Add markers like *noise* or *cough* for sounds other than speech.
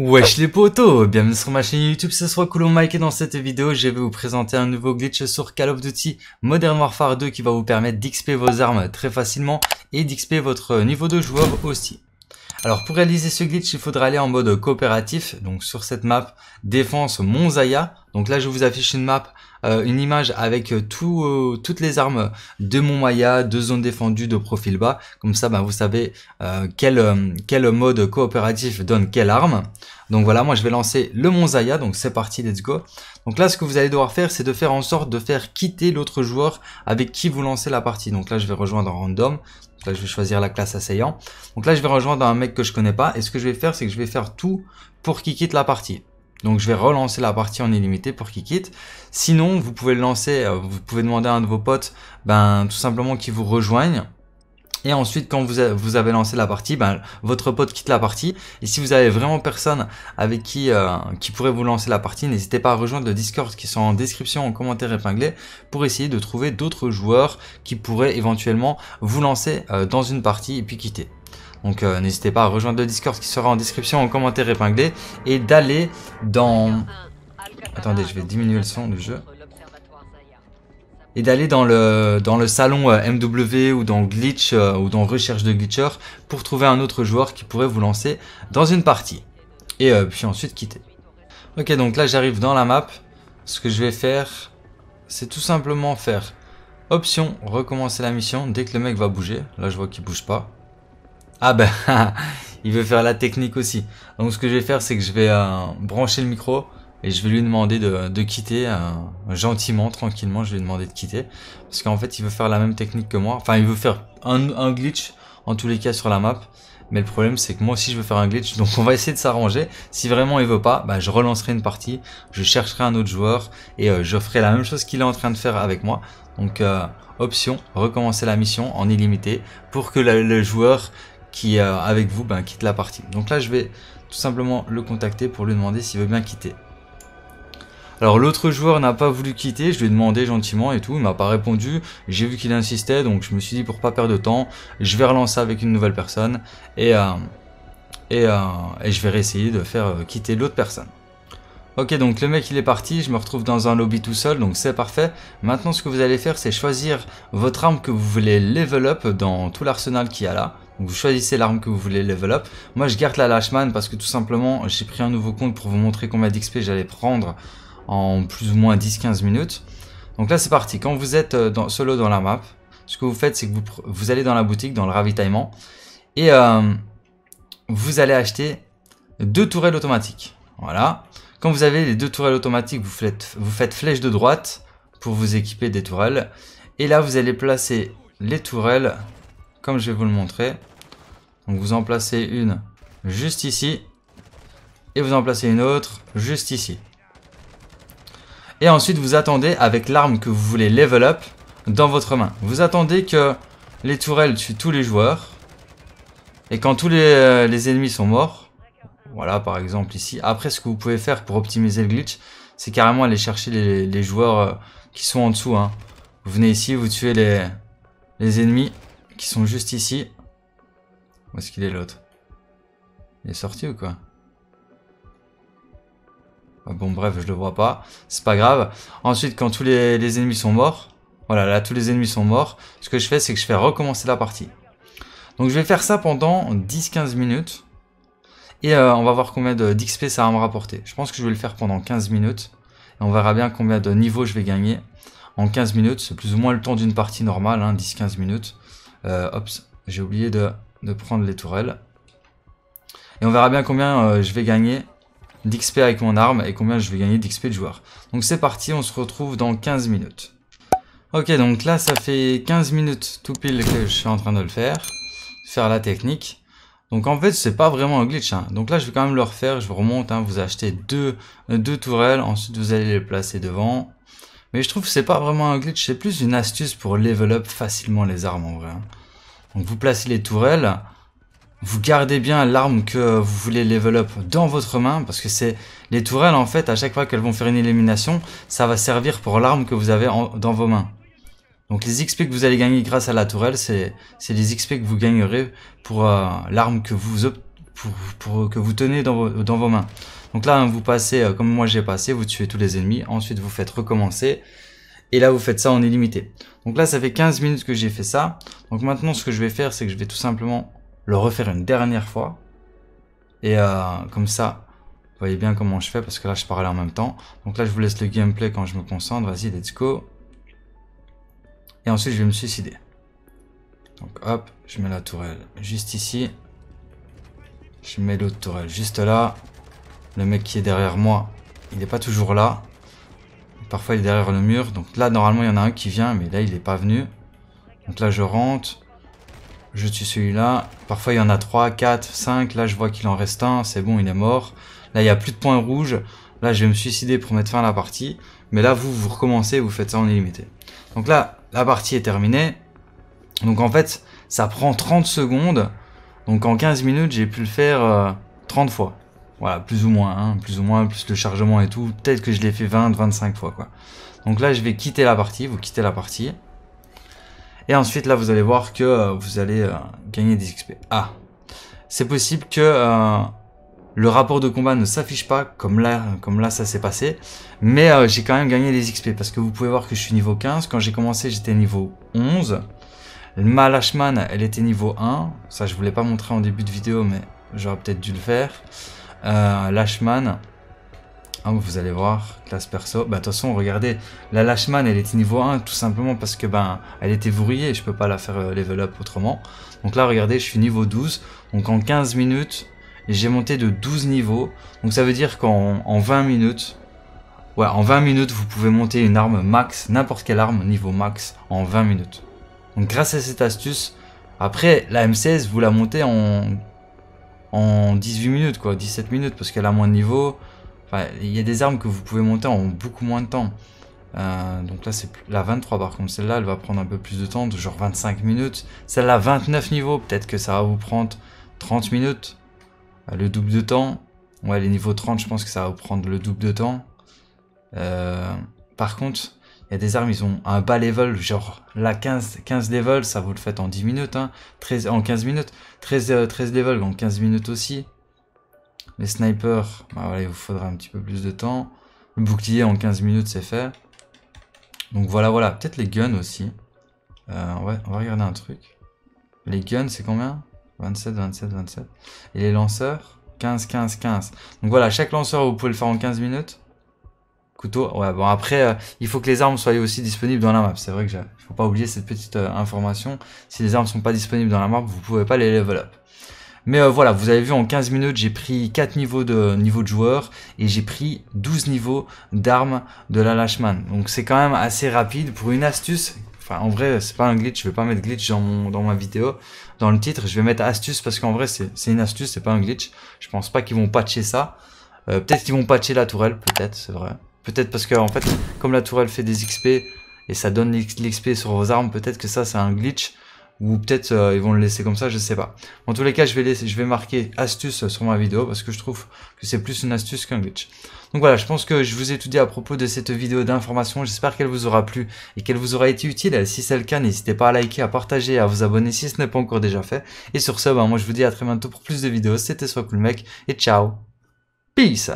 Wesh les potos, bienvenue sur ma chaîne YouTube, ce soir, Coulomb Mike et dans cette vidéo je vais vous présenter un nouveau glitch sur Call of Duty Modern Warfare 2 qui va vous permettre d'XP vos armes très facilement et d'XP votre niveau de joueur aussi. Alors pour réaliser ce glitch, il faudra aller en mode coopératif, donc sur cette map défense Zaya, Donc là je vous affiche une map, euh, une image avec euh, euh, toutes les armes de Maya, de zone défendue, de profil bas. Comme ça ben, vous savez quel, quel mode coopératif donne quelle arme. Donc voilà, moi je vais lancer le Monzaya, donc c'est parti, let's go. Donc là, ce que vous allez devoir faire, c'est de faire en sorte de faire quitter l'autre joueur avec qui vous lancez la partie. Donc là, je vais rejoindre un random. là, je vais choisir la classe assaillant. Donc là, je vais rejoindre un mec que je connais pas. Et ce que je vais faire, c'est que je vais faire tout pour qu'il quitte la partie. Donc je vais relancer la partie en illimité pour qu'il quitte. Sinon, vous pouvez le lancer, euh, vous pouvez demander à un de vos potes, ben tout simplement qu'il vous rejoigne et ensuite, quand vous, vous avez lancé la partie, ben, votre pote quitte la partie. Et si vous avez vraiment personne avec qui, euh, qui pourrait vous lancer la partie, n'hésitez pas à rejoindre le Discord qui sont en description, en commentaire épinglé, pour essayer de trouver d'autres joueurs qui pourraient éventuellement vous lancer euh, dans une partie et puis quitter. Donc euh, n'hésitez pas à rejoindre le Discord qui sera en description, en commentaire épinglé, et d'aller dans... Attendez, je vais diminuer le son du jeu et d'aller dans le, dans le salon euh, MW ou dans glitch euh, ou dans recherche de glitcher pour trouver un autre joueur qui pourrait vous lancer dans une partie et euh, puis ensuite quitter. Ok donc là j'arrive dans la map, ce que je vais faire c'est tout simplement faire option recommencer la mission dès que le mec va bouger, là je vois qu'il bouge pas. Ah ben *laughs* il veut faire la technique aussi. Donc ce que je vais faire c'est que je vais brancher le micro, et je vais lui demander de, quitter euh, gentiment, tranquillement, je vais lui demander de quitter parce qu'en fait il veut faire la même technique que moi, enfin il veut faire un, un glitch en tous les cas sur la map, mais le problème c'est que moi aussi je veux faire un glitch, donc on va essayer de s'arranger, si vraiment il veut pas, bah, je relancerai une partie, je chercherai un autre joueur et euh, je ferai la même chose qu'il est en train de faire avec moi, donc euh, option, recommencer la mission en illimité pour que le, joueur qui est avec vous bah, quitte la partie. Donc là je vais tout simplement le contacter pour lui demander s'il veut bien quitter. Alors l'autre joueur n'a pas voulu quitter, je lui ai demandé gentiment et tout, il m'a pas répondu. J'ai vu qu'il insistait, donc je me suis dit pour pas perdre de temps, je vais relancer avec une nouvelle personne et, euh, et, euh, et je vais réessayer de faire euh, quitter l'autre personne. Ok, donc le mec il est parti, je me retrouve dans un lobby tout seul, donc c'est parfait. Maintenant ce que vous allez faire, c'est choisir votre arme que vous voulez level up dans tout l'arsenal qu'il y a là. Donc vous choisissez l'arme que vous voulez level up. Moi je garde la Lashman parce que tout simplement j'ai pris un nouveau compte pour vous montrer combien d'XP j'allais prendre en plus ou moins 10-15 minutes. Donc là c'est parti, quand vous êtes euh, dans, solo dans la map, ce que vous faites c'est que vous, vous, allez dans la boutique, dans le ravitaillement, et euh, vous allez acheter deux tourelles automatiques. Voilà. Quand vous avez les deux tourelles automatiques, vous faites, vous faites flèche de droite pour vous équiper des tourelles. Et là, vous allez placer les tourelles, comme je vais vous le montrer. Donc vous en placez une juste ici. Et vous en placez une autre juste ici. Et ensuite, vous attendez avec l'arme que vous voulez level up dans votre main. Vous attendez que les tourelles tuent tous les joueurs. Et quand tous les, euh, ennemis sont morts, voilà par exemple ici, après ce que vous pouvez faire pour optimiser le glitch, c'est carrément aller chercher les, joueurs euh, qui sont en dessous. Hein. Vous venez ici, vous tuez les, les ennemis qui sont juste ici. Où est-ce qu'il est l'autre Il est sorti ou quoi euh, bon, bref, je le vois pas. C'est pas grave. Ensuite, quand tous les, ennemis sont morts, voilà, là, tous les ennemis sont morts, ce que je fais, c'est que je fais recommencer la partie. Donc, je vais faire ça pendant 10-15 minutes. Et euh, on va voir combien d'XP ça va me rapporter. Je pense que je vais le faire pendant 15 minutes. Et on verra bien combien de niveaux je vais gagner en 15 minutes. C'est plus ou moins le temps d'une partie normale, 10-15 hein, minutes. hop, euh, j'ai oublié de, prendre les tourelles. Et on verra bien combien je vais gagner d'XP avec mon arme et combien je vais gagner d'XP de joueur. Donc c'est parti, on se retrouve dans 15 minutes. Ok, donc là, ça fait 15 minutes tout pile que je suis en train de le faire, faire la technique. Donc en fait, c'est pas vraiment un glitch. Hein. Donc là, je vais quand même le refaire, je vous remonte, hein. vous achetez deux, deux tourelles, ensuite vous allez les placer devant. Mais je trouve que c'est pas vraiment un glitch, c'est plus une astuce pour level up facilement les armes en vrai. Hein. Donc vous placez les tourelles, vous gardez bien l'arme que vous voulez level up dans votre main parce que c'est les tourelles en fait à chaque fois qu'elles vont faire une élimination ça va servir pour l'arme que vous avez dans vos mains donc les XP que vous allez gagner grâce à la tourelle c'est les XP que vous gagnerez pour euh, l'arme que vous pour, que vous tenez dans vos, mains donc là vous passez euh, comme moi j'ai passé vous tuez tous les ennemis ensuite vous faites recommencer et là vous faites ça en illimité donc là ça fait 15 minutes que j'ai fait ça donc maintenant ce que je vais faire c'est que je vais tout simplement le refaire une dernière fois. Et euh, comme ça, vous voyez bien comment je fais parce que là je parlais en même temps. Donc là je vous laisse le gameplay quand je me concentre. Vas-y, let's go. Et ensuite je vais me suicider. Donc hop, je mets la tourelle juste ici. Je mets l'autre tourelle juste là. Le mec qui est derrière moi, il n'est pas toujours là. Parfois il est derrière le mur. Donc là normalement il y en a un qui vient, mais là il n'est pas venu. Donc là je rentre. Je tue celui-là. Parfois, il y en a 3, 4, 5. Là, je vois qu'il en reste un. C'est bon, il est mort. Là, il n'y a plus de points rouges. Là, je vais me suicider pour mettre fin à la partie. Mais là, vous, vous recommencez, vous faites ça en illimité. Donc là, la partie est terminée. Donc en fait, ça prend 30 secondes. Donc en 15 minutes, j'ai pu le faire 30 euh, fois. Voilà, plus ou moins, hein, plus ou moins, plus le chargement et tout. Peut-être que je l'ai fait 20, 25 fois, quoi. Donc là, je vais quitter la partie, vous quittez la partie. Et ensuite, là, vous allez voir que euh, vous allez euh, gagner des XP. Ah, c'est possible que euh, le rapport de combat ne s'affiche pas, comme là, comme là ça s'est passé. Mais j'ai quand même gagné des XP, parce que vous pouvez voir que je suis niveau 15. Quand j'ai commencé, j'étais niveau 11. Ma Lashman, elle était niveau 1. Ça, je voulais pas montrer en début de vidéo, mais j'aurais peut-être dû le faire. Lashman, ah, vous allez voir, classe perso. Bah, de toute façon, regardez, la Lashman, elle était niveau 1, tout simplement parce que, ben, elle était verrouillée. je peux pas la faire euh, level up autrement. Donc là, regardez, je suis niveau 12. Donc en 15 minutes, j'ai monté de 12 niveaux. Donc ça veut dire qu'en 20 minutes, ouais, en 20 minutes, vous pouvez monter une arme max, n'importe quelle arme, niveau max, en 20 minutes. Donc grâce à cette astuce, après, la M16, vous la montez en, en 18 minutes, quoi, 17 minutes, parce qu'elle a moins de niveau il y a des armes que vous pouvez monter en beaucoup moins de temps. Euh, donc là, c'est la 23 par contre. Celle-là, elle va prendre un peu plus de temps, genre 25 minutes. Celle-là, 29 niveaux. Peut-être que ça va vous prendre 30 minutes. Euh, le double de temps. Ouais, les niveaux 30, je pense que ça va vous prendre le double de temps. Euh, par contre, il y a des armes, ils ont un bas level, genre la 15, 15 levels, ça vous le faites en 10 minutes, 13, hein. en 15 minutes, 13, 13 levels en 15 minutes aussi. Les snipers, bah il vous faudra un petit peu plus de temps. Le bouclier en 15 minutes, c'est fait. Donc voilà, voilà. Peut-être les guns aussi. Euh, on va regarder un truc. Les guns, c'est combien 27, 27, 27. Et les lanceurs 15, 15, 15. Donc voilà, chaque lanceur, vous pouvez le faire en 15 minutes. Couteau, ouais, bon après, euh, il faut que les armes soient aussi disponibles dans la map. C'est vrai que je faut pas oublier cette petite euh, information. Si les armes sont pas disponibles dans la map, vous pouvez pas les level up. Mais euh, voilà, vous avez vu en 15 minutes, j'ai pris 4 niveaux de, niveau de joueurs et j'ai pris 12 niveaux d'armes de la Lashman. Donc c'est quand même assez rapide pour une astuce. Enfin, en vrai, c'est pas un glitch, je vais pas mettre glitch dans, dans ma vidéo, dans le titre. Je vais mettre astuce parce qu'en vrai, c'est une astuce, c'est pas un glitch. Je pense pas qu'ils vont patcher ça. Euh, peut-être qu'ils vont patcher la tourelle, peut-être, c'est vrai. Peut-être parce que, en fait, comme la tourelle fait des XP et ça donne l'XP sur vos armes, peut-être que ça, c'est un glitch ou peut-être euh, ils vont le laisser comme ça, je sais pas. En tous les cas, je vais laisser, je vais marquer astuce sur ma vidéo parce que je trouve que c'est plus une astuce qu'un glitch. Donc voilà, je pense que je vous ai tout dit à propos de cette vidéo d'information. J'espère qu'elle vous aura plu et qu'elle vous aura été utile. Si c'est le cas, n'hésitez pas à liker, à partager, à vous abonner si ce n'est pas encore déjà fait. Et sur ce, bah, moi je vous dis à très bientôt pour plus de vidéos. C'était Soit Cool Mec et ciao. Peace